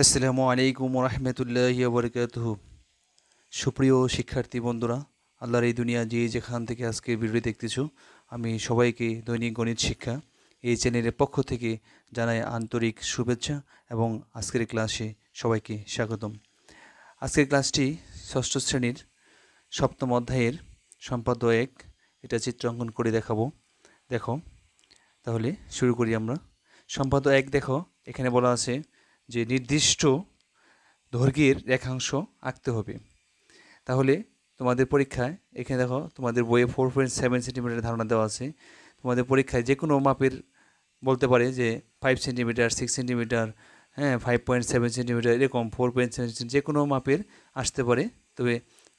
আসসালামু আলাইকুম রহমতুল্লাহ বরকাত সুপ্রিয় শিক্ষার্থী বন্ধুরা আল্লাহর এই দুনিয়া যে যেখান থেকে আজকে ভিডিও দেখতেছ আমি সবাইকে দৈনিক গণিত শিক্ষা এই চ্যানেলের পক্ষ থেকে জানাই আন্তরিক শুভেচ্ছা এবং আজকের ক্লাসে সবাইকে স্বাগতম আজকের ক্লাসটি ষষ্ঠ শ্রেণীর সপ্তম অধ্যায়ের সম্পাদ্য এক এটা চিত্রাঙ্কন করে দেখাবো দেখো তাহলে শুরু করি আমরা সম্পাদ্য এক দেখো এখানে বলা আছে যে নির্দিষ্ট দৈর্ঘ্যের রেখাংশ আঁকতে হবে তাহলে তোমাদের পরীক্ষায় এখানে দেখো তোমাদের বইয়ে ফোর পয়েন্ট সেভেন সেন্টিমিটার ধারণা দেওয়া আছে তোমাদের পরীক্ষায় যে কোনো মাপের বলতে পারে যে ফাইভ সেন্টিমিটার সিক্স সেন্টিমিটার হ্যাঁ ফাইভ পয়েন্ট সেভেন সেন্টিমিটার এরকম ফোর পয়েন্ট সেভেন যে কোনো মাপের আসতে পারে তবে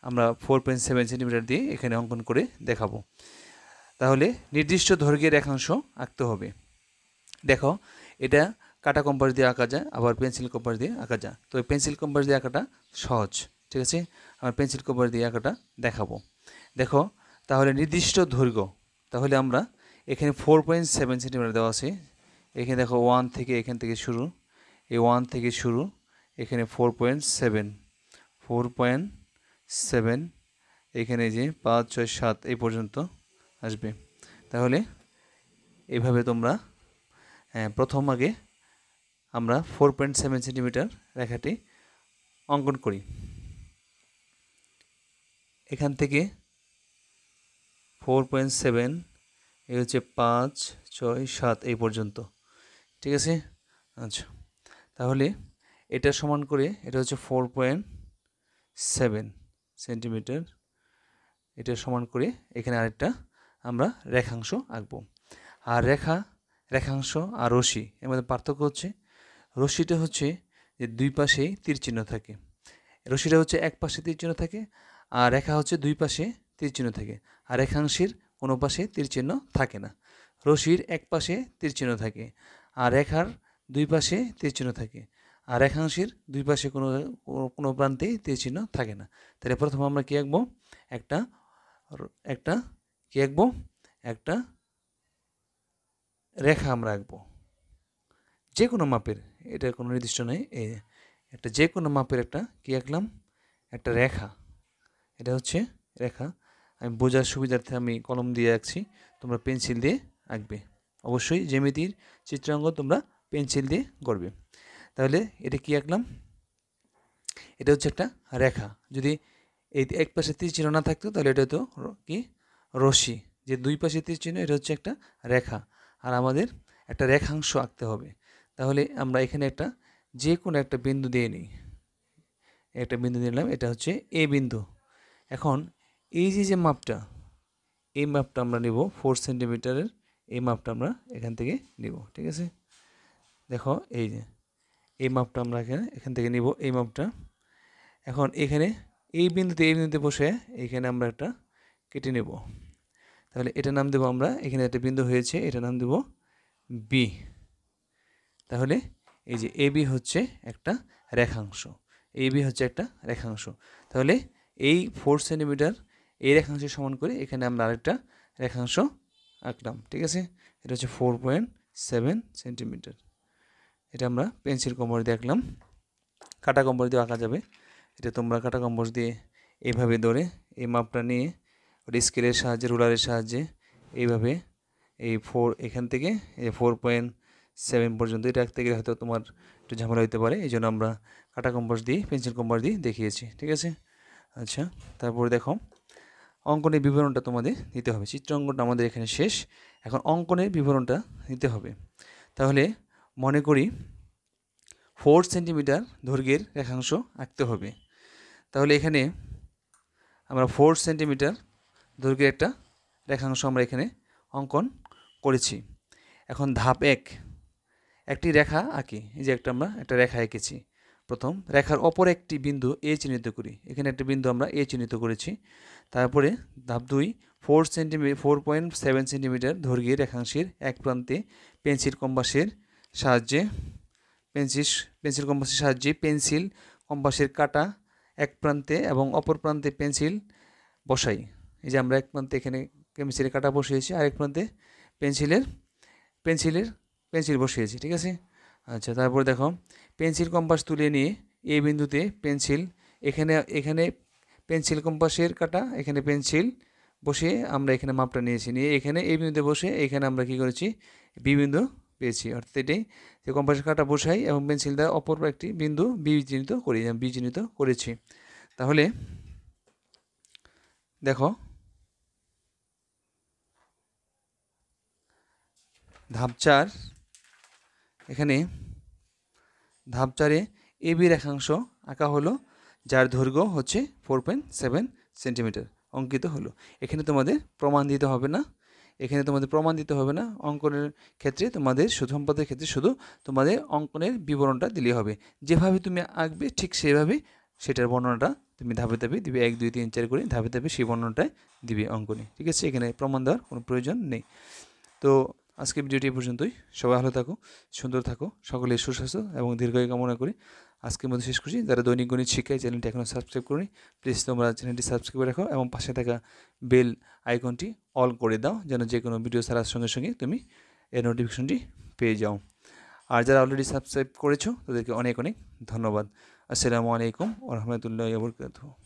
আমরা ফোর পয়েন্ট সেভেন সেন্টিমিটার দিয়ে এখানে অঙ্কন করে দেখাবো তাহলে নির্দিষ্ট দৈর্ঘ্যের একাংশ আঁকতে হবে দেখো এটা কাটা কম্পাস দিয়ে আঁকা যায় আবার পেন্সিল কম্পাস দিয়ে আঁকা যায় তো পেন্সিল কম্পাস দিয়ে আঁকাটা সহজ ঠিক আছে আমরা পেন্সিল কম্পাস দিয়ে আঁকাটা দেখাবো দেখো তাহলে নির্দিষ্ট দৈর্ঘ্য তাহলে আমরা এখানে ফোর পয়েন্ট সেভেন সেন্টিমিটার দেওয়া আছে এখানে দেখো ওয়ান থেকে এখান থেকে শুরু এই ওয়ান থেকে শুরু এখানে four point seven four point seven এখানে যে পাঁচ ছয় সাত এই পর্যন্ত আসবে তাহলে এভাবে তোমরা হ্যাঁ, প্রথম আগে আমরা ফোর পয়েন্ট সেভেন সেন্টিমিটার রেখাটি অঙ্কন করি এখান থেকে ফোর পয়েন্ট সেভেন এই হচ্ছে পাঁচ ছয় সাত এই পর্যন্ত ঠিক আছে আচ্ছা তাহলে এটা সমান করে এটা হচ্ছে ফোর পয়েন্ট সেভেন সেন্টিমিটার এটা সমান করে এখানে আরেকটা আমরা রেখাংশ আঁকবো আর রেখা রেখাংশ আর রশি এর মধ্যে পার্থক্য হচ্ছে রশিটা হচ্ছে যে দুই পাশে তীর চিহ্ন থাকে রশিটা হচ্ছে এক পাশে তীর চিহ্ন থাকে আর রেখা হচ্ছে দুই পাশে তীর চিহ্ন থাকে আর রেখাংশের কোনো পাশে তীর চিহ্ন থাকে না রশির এক পাশে তীর চিহ্ন থাকে আর রেখার দুই পাশে তীর চিহ্ন থাকে আর রেখাংশের দুই পাশে কোনো কোনো প্রান্তে তীর চিহ্ন থাকে না তাহলে প্রথম আমরা কী আঁকবো একটা একটা কী আঁকবো একটা রেখা আমরা আঁকবো যে কোনো মাপের এটা কোনো নির্দিষ্ট নয় এই একটা যে কোনো মাপের একটা কী আঁকলাম একটা রেখা এটা হচ্ছে রেখা আমি বোঝার সুবিধার্থে আমি কলম দিয়ে আঁকছি তোমরা পেন্সিল দিয়ে আঁকবে অবশ্যই জ্যামিতির চিত্রাঙ্গ তোমরা পেন্সিল দিয়ে করবে তাহলে এটা কি আঁকলাম এটা হচ্ছে একটা রেখা যদি এই এক পাশে তীর চিহ্ন না থাকতো তাহলে এটা তো কি রশি যে দুই পাশে তীর চিহ্ন এটা হচ্ছে একটা রেখা আর আমাদের একটা রেখাংশ আঁকতে হবে তাহলে আমরা এখানে একটা যে কোনো একটা বিন্দু দিয়ে নিই একটা বিন্দু দিয়ে নিলাম এটা হচ্ছে এ বিন্দু এখন এই যে যে মাপটা এই মাপটা আমরা নেব ফোর সেন্টিমিটারের এই মাপটা আমরা এখান থেকে নিব ঠিক আছে দেখো এই যে এই মাপটা আমরা এখানে এখান থেকে নিব এই মাপটা এখন এখানে এই বিন্দুতে এই বিন্দুতে বসে এখানে আমরা একটা কেটে নেব তাহলে এটা নাম দেব আমরা এখানে একটা বিন্দু হয়েছে এটা নাম দেব বি তাহলে এই যে এবি হচ্ছে একটা রেখাংশ এবি হচ্ছে একটা রেখাংশ তাহলে এই ফোর সেন্টিমিটার এই রেখাংশের সমান করে এখানে আমরা আরেকটা রেখাংশ আঁকলাম ঠিক আছে এটা হচ্ছে ফোর পয়েন্ট সেভেন সেন্টিমিটার এটা আমরা পেন্সিল কম্বর দিয়ে আঁকলাম কাটা কম্বর দিয়ে আঁকা যাবে এটা তোমরা কাটা কম্বর দিয়ে এইভাবে ধরে এই মাপটা নিয়ে ওটা স্কেলের সাহায্যে রুলারের সাহায্যে এইভাবে এই ফোর এখান থেকে এই ফোর পয়েন্ট সেভেন পর্যন্ত এটা রাখতে গেলে হয়তো তোমার একটু ঝামেলা হতে পারে এই জন্য আমরা কাটা কম্পাস দিয়ে পেন্সিল কম্পাস দিয়ে দেখিয়েছি ঠিক আছে আচ্ছা তারপর দেখো অঙ্কনের বিবরণটা তোমাদের নিতে হবে চিত্র অঙ্কনটা আমাদের এখানে শেষ এখন অঙ্কনের বিবরণটা নিতে হবে তাহলে মনে করি ফোর সেন্টিমিটার দৈর্ঘ্যের রেখাংশ আঁকতে হবে তাহলে এখানে আমরা ফোর সেন্টিমিটার দৈর্ঘ্যের একটা রেখাংশ আমরা এখানে অঙ্কন করেছি এখন ধাপ এক একটি রেখা আঁকি এই যে একটা আমরা একটা রেখা এঁকেছি প্রথম রেখার অপর একটি বিন্দু এ চিহ্নিত করি এখানে একটি বিন্দু আমরা এ চিহ্নিত করেছি তারপরে ধাপ দুই four centimetre four point seven centimetre ধর্গীয় রেখাংশের এক প্রান্তে পেন্সিল কম্পাসের সাহায্যে পেন্সিল পেন্সিল কম্পাসের সাহায্যে পেন্সিল কম্পাসের কাটা এক প্রান্তে এবং অপর প্রান্তে পেন্সিল বসাই এই যে আমরা এক প্রান্তে এখানে পেন্সিলের কাটা বসিয়েছি আরেক প্রান্তে পেন্সিলের পেন্সিলের পেন্সিল বসিয়েছি ঠিক আছে আচ্ছা তারপর দেখো পেন্সিল কম্পাস তুলে নিয়ে এই বিন্দুতে পেন্সিল এখানে এখানে পেন্সিল কম্পাসের কাটা এখানে পেন্সিল বসিয়ে আমরা এখানে মাপটা নিয়েছি নিয়ে এখানে এই বিন্দুতে বসে এখানে আমরা কি করেছি বি বিন্দু পেয়েছি অর্থাৎ এটাই যে কম্পাসের কাটা বসাই এবং পেন্সিল দ্বারা অপর একটি বিন্দু বি চিহ্নিত করি বি চিহ্নিত করেছি তাহলে দেখো ধাপ চার এখানে ধাপ চারে এ বি রেখাংশ আঁকা হলো যার দৈর্ঘ্য হচ্ছে ফোর পয়েন্ট সেভেন সেন্টিমিটার অঙ্কিত হলো এখানে তোমাদের প্রমাণ দিতে হবে না এখানে তোমাদের প্রমাণ দিতে হবে না অঙ্কনের ক্ষেত্রে তোমাদের শুধু সম্পদের ক্ষেত্রে শুধু তোমাদের অঙ্কনের বিবরণটা দিলে হবে যেভাবে তুমি আঁকবে ঠিক সেভাবে সেটার বর্ণনাটা তুমি ধাপে ধাপে দিবে এক দুই তিন চার করে ধাপে ধাপে সেই বর্ণনাটাই দিবে অঙ্কনে ঠিক আছে এখানে প্রমাণ দেওয়ার কোনো প্রয়োজন নেই তো আজকে ভিডিওটি পর্যন্তই সবাই ভালো থাকো সুন্দর থাকো সকলে সুস্বাস্থ্য এবং দীর্ঘায়ু কামনা করি আজকে মধ্যে শেষ করছি যারা দৈনিক গণিত শিক্ষায় চ্যানেলটি এখনও সাবস্ক্রাইব করি প্লিজ তোমরা চ্যানেলটি সাবস্ক্রাইব করে রাখো এবং পাশে থাকা বেল আইকনটি অল করে দাও যেন যে কোনো ভিডিও ছাড়ার সঙ্গে সঙ্গে তুমি এর নোটিফিকেশনটি পেয়ে যাও আর যারা অলরেডি সাবস্ক্রাইব করেছো তাদেরকে অনেক অনেক ধন্যবাদ আসসালামু আলাইকুম ওরহমতুল্লাহ বরকাতু